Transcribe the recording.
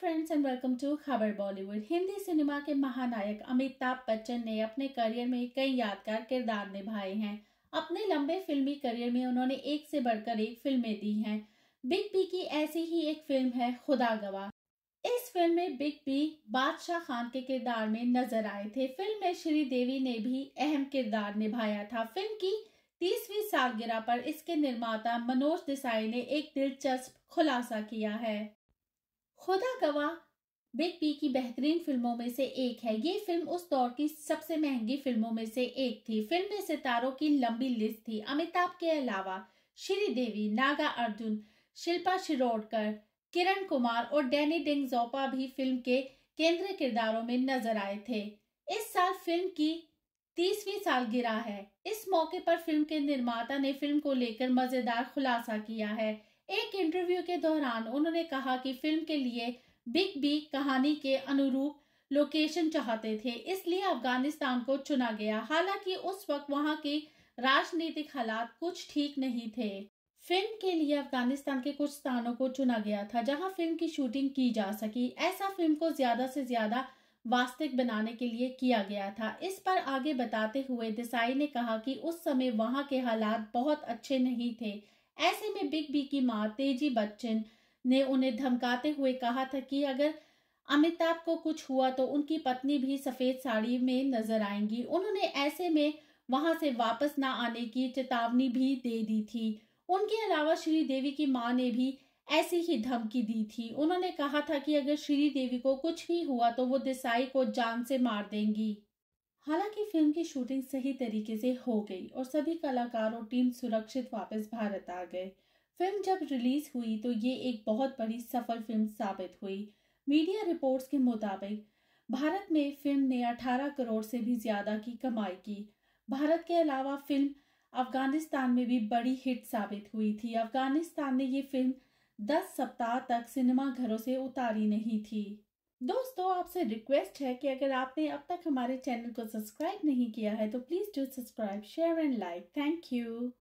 friends and welcome to खबर Bollywood Hindi cinema के महानायक अमिताभ बच्चन ने अपने करियर में कई यादगार किरदार निभाए हैं अपने लंबे फिल्मी करियर में उन्होंने एक से बढ़कर एक फिल्में दी हैं बिग बी की ऐसी ही एक फिल्म है खुदा गवा इस फिल्म में बिग बी बादशाह खान के किरदार में नजर आए थे फिल्म में श्रीदेवी ने भी अहम किरदार निभाया था फिल्म की तीसवीं सालगिरह पर इसके निर्माता मनोज देसाई ने एक दिलचस्प खुलासा किया है खुदा गवाह बिग बी की बेहतरीन फिल्मों में से एक है ये फिल्म उस दौर की सबसे महंगी फिल्मों में से एक थी फिल्म में सितारों की लंबी लिस्ट थी अमिताभ के अलावा श्रीदेवी नागा अर्जुन शिल्पा शिरोडकर किरण कुमार और डैनी डिंगजोपा भी फिल्म के केंद्र किरदारों में नजर आए थे इस साल फिल्म की तीसवीं सालगिरह है इस मौके पर फिल्म के निर्माता ने फिल्म को लेकर मजेदार खुलासा किया है एक इंटरव्यू के दौरान उन्होंने कहा कि फिल्म के लिए बिग बी कहानी के अनुरूप लोकेशन चाहते थे इसलिए अफगानिस्तान को चुना गया हालांकि उस वक्त वहां के राजनीतिक हालात कुछ ठीक नहीं थे फिल्म के लिए अफगानिस्तान के कुछ स्थानों को चुना गया था जहां फिल्म की शूटिंग की जा सकी ऐसा फिल्म को ज्यादा से ज्यादा वास्तविक बनाने के लिए किया गया था इस पर आगे बताते हुए देसाई ने कहा कि उस समय वहां के हालात बहुत अच्छे नहीं थे ऐसे में बिग बी की माँ तेजी बच्चन ने उन्हें धमकाते हुए कहा था कि अगर अमिताभ को कुछ हुआ तो उनकी पत्नी भी सफेद साड़ी में नजर आएंगी उन्होंने ऐसे में वहां से वापस ना आने की चेतावनी भी दे दी थी उनके अलावा श्री देवी की मां ने भी ऐसी ही धमकी दी थी उन्होंने कहा था कि अगर श्रीदेवी को कुछ भी हुआ तो वो देसाई को जान से मार देंगी हालांकि फिल्म की शूटिंग सही तरीके से हो गई और सभी कलाकार और टीम सुरक्षित वापस भारत आ गए फिल्म जब रिलीज हुई तो ये एक बहुत बड़ी सफल फिल्म साबित हुई मीडिया रिपोर्ट्स के मुताबिक भारत में फिल्म ने 18 करोड़ से भी ज्यादा की कमाई की भारत के अलावा फिल्म अफगानिस्तान में भी बड़ी हिट साबित हुई थी अफगानिस्तान ने ये फिल्म 10 सप्ताह तक सिनेमा घरों से उतारी नहीं थी दोस्तों आपसे रिक्वेस्ट है कि अगर आपने अब तक हमारे चैनल को सब्सक्राइब नहीं किया है तो please do subscribe share and like thank you